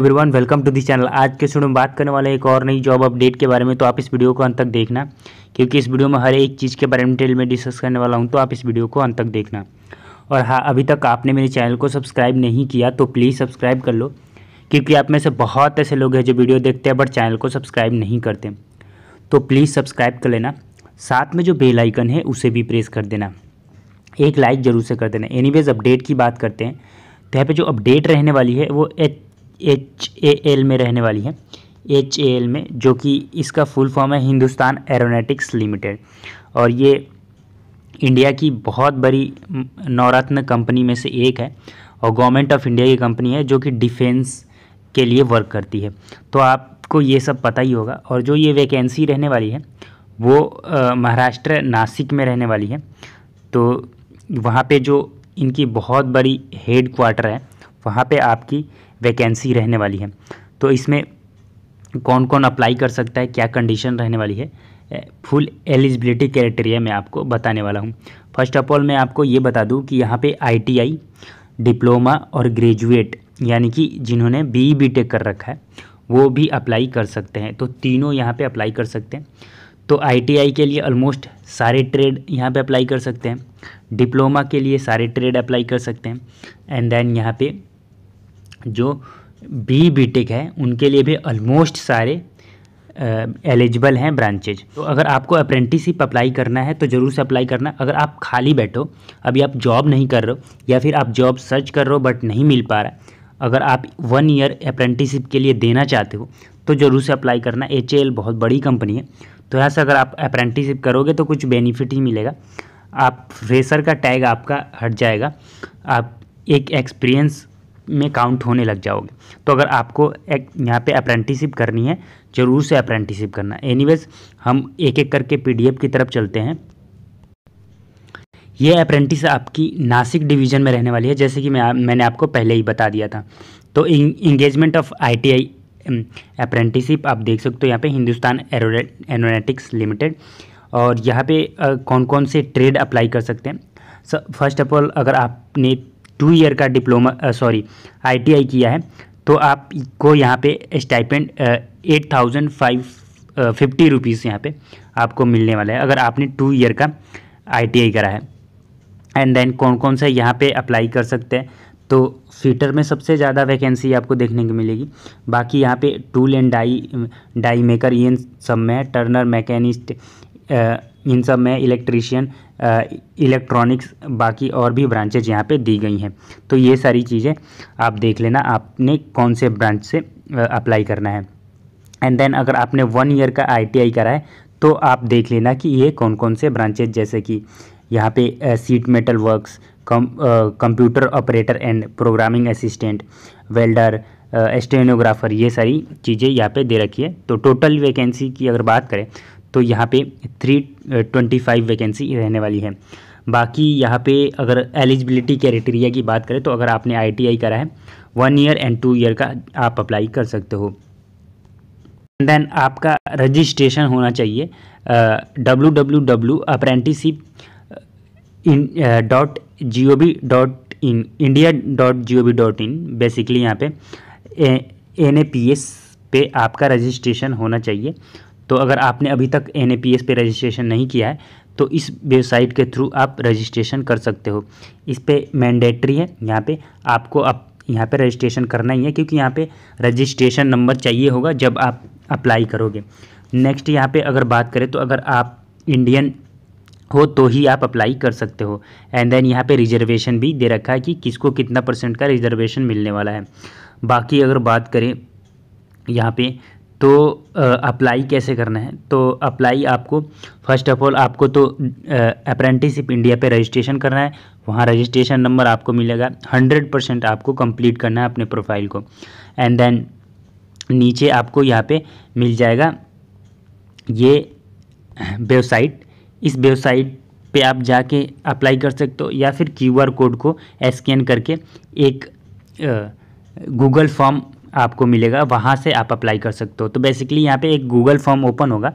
everyone welcome to this channel आज के शुरू में बात करने वाले एक और नई जॉब अपडेट के बारे में तो आप इस वीडियो को अंत तक देखना क्योंकि इस वीडियो में हर एक चीज़ के बारे में डिटेल में डिस्कस करने वाला हूं तो आप इस वीडियो को अंत तक देखना और हाँ अभी तक आपने मेरे चैनल को सब्सक्राइब नहीं किया तो प्लीज़ सब्सक्राइब कर लो क्योंकि आप में से बहुत ऐसे लोग हैं जो वीडियो देखते हैं बट चैनल को सब्सक्राइब नहीं करते तो प्लीज़ सब्सक्राइब कर लेना साथ में जो बेल आइकन है उसे भी प्रेस कर देना एक लाइक ज़रूर से कर देना एनी अपडेट की बात करते हैं तो यहाँ पर जो अपडेट रहने वाली है वो एच एच ए एल में रहने वाली है एच ए एल में जो कि इसका फुल फॉर्म है हिंदुस्तान एरोनेटिक्स लिमिटेड और ये इंडिया की बहुत बड़ी नवरत्न कंपनी में से एक है और गवर्नमेंट ऑफ इंडिया की कंपनी है जो कि डिफेंस के लिए वर्क करती है तो आपको ये सब पता ही होगा और जो ये वैकेंसी रहने वाली है वो महाराष्ट्र नासिक में रहने वाली है तो वहाँ पे जो इनकी बहुत बड़ी हेड क्वार्टर है वहाँ पे आपकी वैकेंसी रहने वाली है तो इसमें कौन कौन अप्लाई कर सकता है क्या कंडीशन रहने वाली है फुल एलिजिबिलिटी क्राइटेरिया मैं आपको बताने वाला हूँ फर्स्ट ऑफ ऑल मैं आपको ये बता दूँ कि यहाँ पे आईटीआई डिप्लोमा और ग्रेजुएट यानी कि जिन्होंने बी बी टेक कर रखा है वो भी अप्लाई कर सकते हैं तो तीनों यहाँ पे अप्लाई कर सकते हैं तो आईटीआई के लिए ऑलमोस्ट सारे ट्रेड यहाँ पे अप्लाई कर सकते हैं डिप्लोमा के लिए सारे ट्रेड अप्लाई कर सकते हैं एंड देन यहाँ पे जो बी बी टेक है उनके लिए भी ऑलमोस्ट सारे एलिजिबल हैं ब्रांचेज तो अगर आपको अप्रेंटिसिप अप्लाई करना है तो ज़रूर से अप्लाई करना अगर आप खाली बैठो अभी आप जॉब नहीं कर रहे हो या फिर आप जॉब सर्च कर रहे हो बट नहीं मिल पा रहा अगर आप वन ईयर अप्रेंटिसशिप के लिए देना चाहते हो तो ज़रूर से अप्लाई करना एच बहुत बड़ी कंपनी है तो यहाँ से अगर आप अप्रेंटिसिप करोगे तो कुछ बेनिफिट ही मिलेगा आप फ्रेशर का टैग आपका हट जाएगा आप एक एक्सपीरियंस में काउंट होने लग जाओगे तो अगर आपको एक यहाँ पे अप्रेंटिसिप करनी है ज़रूर से अप्रेंटिसिप करना एनीवेज हम एक एक करके पीडीएफ की तरफ चलते हैं ये अप्रेंटिस आपकी नासिक डिवीज़न में रहने वाली है जैसे कि मैं मैंने आपको पहले ही बता दिया था तो इंगेजमेंट ऑफ आई अप्रेंटिसिप आप देख सकते हो यहाँ पे हिंदुस्तान एरोनेटिक्स लिमिटेड और यहाँ पे कौन कौन से ट्रेड अप्लाई कर सकते हैं फर्स्ट ऑफ ऑल अगर आपने टू ईयर का डिप्लोमा सॉरी आईटीआई किया है तो आपको यहाँ पे stipend eight thousand five fifty rupees यहाँ पे आपको मिलने वाला है अगर आपने टू ईयर का आईटीआई करा है एंड देन कौन कौन सा यहाँ पे अप्लाई कर सकते हैं तो फीटर में सबसे ज़्यादा वैकेंसी आपको देखने को मिलेगी बाकी यहाँ पे tool and die die maker ये सब में है टर्नर मैकेनिस्ट इन सब में इलेक्ट्रीशियन इलेक्ट्रॉनिक्स बाकी और भी ब्रांचेज यहाँ पे दी गई हैं तो ये सारी चीज़ें आप देख लेना आपने कौन से ब्रांच से अप्लाई करना है एंड देन अगर आपने वन ईयर का आई करा है तो आप देख लेना कि ये कौन कौन से ब्रांचेज जैसे कि यहाँ पे sheet metal works computer operator and programming assistant welder stenographer ये सारी चीज़ें यहाँ पे दे रखी है तो टोटल वैकेंसी की अगर बात करें तो यहाँ पे थ्री ट्वेंटी फाइव वैकेंसी रहने वाली है बाकी यहाँ पे अगर एलिजिबिलिटी क्राइटेरिया की बात करें तो अगर आपने आईटीआई करा है one year and two year का आप अप्लाई कर सकते हो देन आपका रजिस्ट्रेशन होना चाहिए W W W apprenticeship in dot G O B dot in India dot G O B dot in basically यहाँ पे एन ए पी एस पे आपका रजिस्ट्रेशन होना चाहिए तो अगर आपने अभी तक एन पे रजिस्ट्रेशन नहीं किया है तो इस वेबसाइट के थ्रू आप रजिस्ट्रेशन कर सकते हो इस पर मैंडेटरी है यहाँ पे आपको आप यहाँ पे रजिस्ट्रेशन करना ही है क्योंकि यहाँ पे रजिस्ट्रेशन नंबर चाहिए होगा जब आप अप्लाई करोगे नेक्स्ट यहाँ पे अगर बात करें तो अगर आप इंडियन हो तो ही आप अप्लाई कर सकते हो एंड देन यहाँ पे रिजर्वेशन भी दे रखा है कि किसको कितना परसेंट का रिजर्वेशन मिलने वाला है बाकी अगर बात करें यहाँ पे तो अप्लाई कैसे करना है तो अप्लाई आपको फर्स्ट ऑफ ऑल आपको तो अप्रेंटिसिप इंडिया पे रजिस्ट्रेशन करना है वहाँ रजिस्ट्रेशन नंबर आपको मिलेगा हंड्रेड परसेंट आपको कंप्लीट करना है अपने प्रोफाइल को एंड देन नीचे आपको यहाँ पे मिल जाएगा ये वेबसाइट इस वेबसाइट पे आप जाके अप्लाई कर सकते हो या फिर क्यू कोड को स्कैन करके एक गूगल फॉर्म आपको मिलेगा वहाँ से आप अप्लाई कर सकते हो तो बेसिकली यहाँ पे एक गूगल फॉर्म ओपन होगा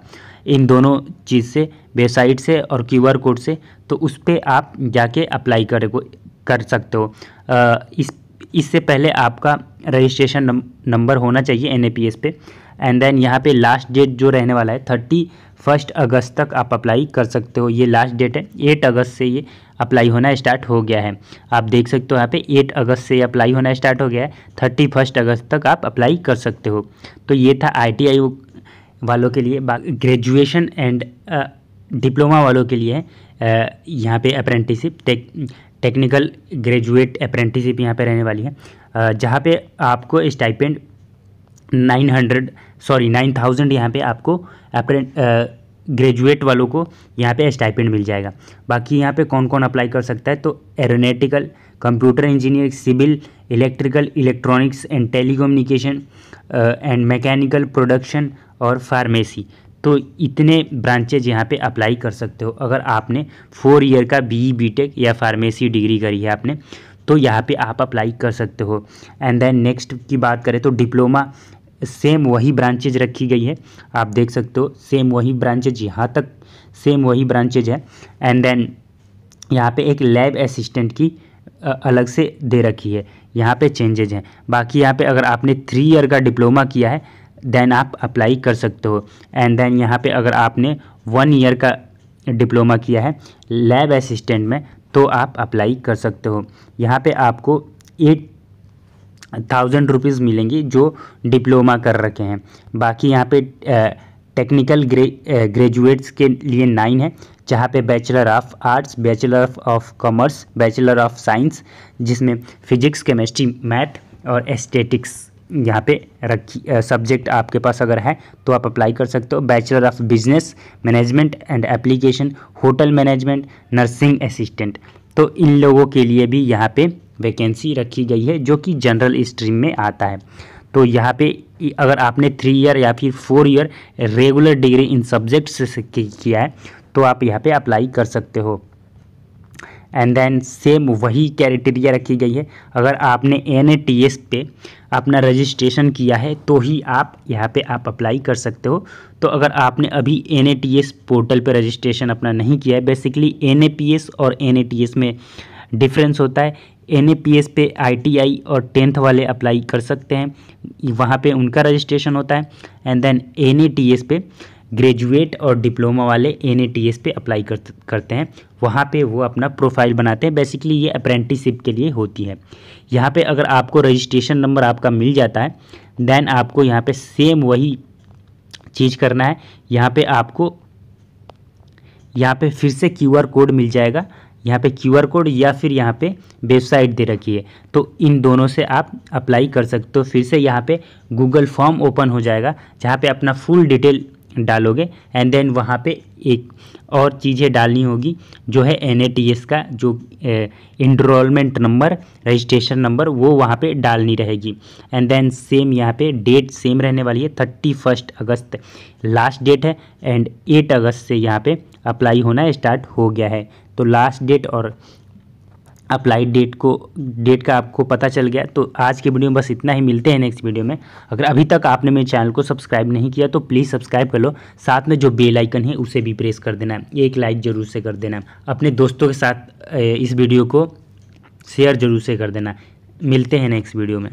इन दोनों चीज़ से वेबसाइट से और क्यूआर कोड से तो उस पर आप जाके अप्लाई करे कर सकते हो इस इससे पहले आपका रजिस्ट्रेशन नंबर होना चाहिए एन पे एंड देन यहाँ पे लास्ट डेट जो रहने वाला है थर्टी फर्स्ट अगस्त तक आप अप्लाई कर सकते हो ये लास्ट डेट है एट अगस्त से ये अप्लाई होना स्टार्ट हो गया है आप देख सकते हो यहाँ पे एट अगस्त से अप्लाई होना स्टार्ट हो गया है थर्टी फर्स्ट अगस्त तक आप अप्लाई कर सकते हो तो ये था आई वालों के लिए ग्रेजुएशन एंड डिप्लोमा वालों के लिए यहाँ पे apprenticeship tech technical graduate apprenticeship यहाँ पे रहने वाली है जहाँ पे आपको stipend nine hundred sorry nine thousand यहाँ पर आपको ग्रेजुएट वालों को यहाँ पे स्टाइपेंड मिल जाएगा बाकी यहाँ पे कौन कौन अप्लाई कर सकता है तो aeronautical computer engineer civil electrical electronics and telecommunication and mechanical production और फार्मेसी तो इतने ब्रांचेज यहाँ पे अप्लाई कर सकते हो अगर आपने फोर ईयर का बीई बीटेक e या फार्मेसी डिग्री करी है आपने तो यहाँ पे आप अप्लाई कर सकते हो एंड देन नेक्स्ट की बात करें तो डिप्लोमा सेम वही ब्रांचेज रखी गई है आप देख सकते हो सेम वही ब्रांचेज यहाँ तक सेम वही ब्रांचेज है एंड देन यहाँ पे एक लैब असिस्टेंट की अलग से दे रखी है यहाँ पे चेंजेज हैं बाकी यहाँ पे अगर आपने थ्री ईयर का डिप्लोमा किया है देन आप अप्लाई कर सकते हो एंड देन यहाँ पे अगर आपने वन ईयर का डिप्लोमा किया है लैब असिस्टेंट में तो आप अप्लाई कर सकते हो यहाँ पे आपको एट थाउजेंड रुपीज़ मिलेंगी जो डिप्लोमा कर रखे हैं बाकी यहाँ पे टेक्निकल ग्रे ग्रेजुएट्स के लिए नाइन है जहाँ पे bachelor of arts bachelor of commerce bachelor of science जिसमें फिजिक्स केमिस्ट्री मैथ और एस्टेटिक्स यहाँ पे रखी सब्जेक्ट आपके पास अगर है तो आप अप्लाई कर सकते हो bachelor of business management and application hotel management nursing assistant तो इन लोगों के लिए भी यहाँ पे वैकेंसी रखी गई है जो कि जनरल स्ट्रीम में आता है तो यहाँ पे अगर आपने थ्री ईयर या फिर फोर ईयर रेगुलर डिग्री इन सब्जेक्ट्स से किया है तो आप यहाँ पे अप्लाई कर सकते हो एंड देन सेम वही क्राइटेरिया रखी गई है अगर आपने एन पे अपना रजिस्ट्रेशन किया है तो ही आप यहाँ पे आप अप्लाई कर सकते हो तो अगर आपने अभी एन पोर्टल पे रजिस्ट्रेशन अपना नहीं किया है बेसिकली एन और एन में डिफरेंस होता है एन पे आई और टेंथ वाले अप्लाई कर सकते हैं वहाँ पर उनका रजिस्ट्रेशन होता है एंड देन एन पे ग्रेजुएट और डिप्लोमा वाले एन पे अप्लाई कर, करते हैं वहाँ पे वो अपना प्रोफाइल बनाते हैं बेसिकली ये अप्रेंटिसिप के लिए होती है यहाँ पे अगर आपको रजिस्ट्रेशन नंबर आपका मिल जाता है देन आपको यहाँ पे सेम वही चीज़ करना है यहाँ पे आपको यहाँ पे फिर से क्यूआर कोड मिल जाएगा यहाँ पे क्यूआर कोड या फिर यहाँ पे वेबसाइट दे रखी है तो इन दोनों से आप अप्लाई कर सकते हो फिर से यहाँ पे गूगल फॉर्म ओपन हो जाएगा जहाँ पे अपना फुल डिटेल डालोगे एंड देन वहाँ पे एक और चीज़ें डालनी होगी जो है एन का जो इनरोलमेंट नंबर रजिस्ट्रेशन नंबर वो वहाँ पे डालनी रहेगी एंड देन सेम यहाँ पे डेट सेम रहने वाली है थर्टी फर्स्ट अगस्त लास्ट डेट है एंड एट अगस्त से यहाँ पे अप्लाई होना स्टार्ट हो गया है तो लास्ट डेट और अप्लाइड डेट को डेट का आपको पता चल गया तो आज के वीडियो में बस इतना ही मिलते हैं नेक्स्ट वीडियो में अगर अभी तक आपने मेरे चैनल को सब्सक्राइब नहीं किया तो प्लीज़ सब्सक्राइब कर लो साथ में जो बेल आइकन है उसे भी प्रेस कर देना है एक लाइक ज़रूर से कर देना अपने दोस्तों के साथ इस वीडियो को शेयर ज़रूर से कर देना मिलते हैं नेक्स्ट वीडियो में